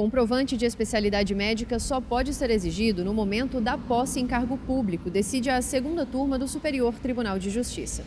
Comprovante de especialidade médica só pode ser exigido no momento da posse em cargo público, decide a segunda turma do Superior Tribunal de Justiça.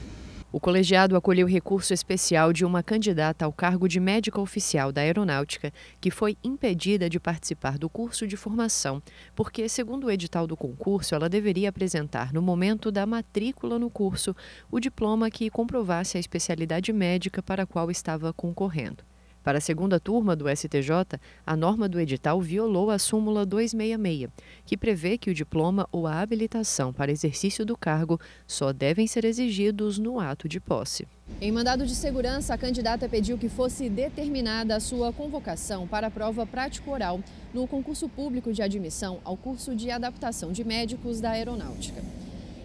O colegiado acolheu recurso especial de uma candidata ao cargo de médica oficial da Aeronáutica, que foi impedida de participar do curso de formação, porque, segundo o edital do concurso, ela deveria apresentar, no momento da matrícula no curso, o diploma que comprovasse a especialidade médica para a qual estava concorrendo. Para a segunda turma do STJ, a norma do edital violou a súmula 266, que prevê que o diploma ou a habilitação para exercício do cargo só devem ser exigidos no ato de posse. Em mandado de segurança, a candidata pediu que fosse determinada a sua convocação para a prova prático-oral no concurso público de admissão ao curso de adaptação de médicos da aeronáutica.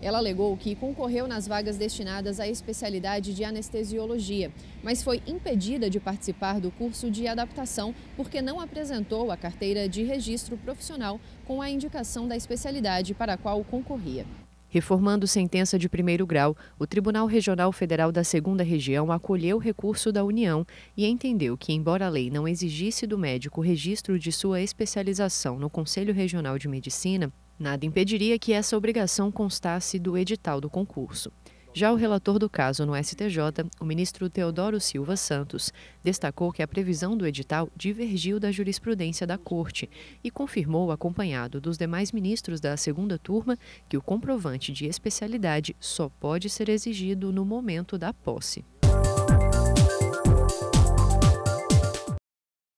Ela alegou que concorreu nas vagas destinadas à especialidade de anestesiologia, mas foi impedida de participar do curso de adaptação porque não apresentou a carteira de registro profissional com a indicação da especialidade para a qual concorria. Reformando sentença de primeiro grau, o Tribunal Regional Federal da Segunda Região acolheu o recurso da União e entendeu que, embora a lei não exigisse do médico registro de sua especialização no Conselho Regional de Medicina, nada impediria que essa obrigação constasse do edital do concurso. Já o relator do caso no STJ, o ministro Teodoro Silva Santos, destacou que a previsão do edital divergiu da jurisprudência da Corte e confirmou, acompanhado dos demais ministros da segunda turma, que o comprovante de especialidade só pode ser exigido no momento da posse.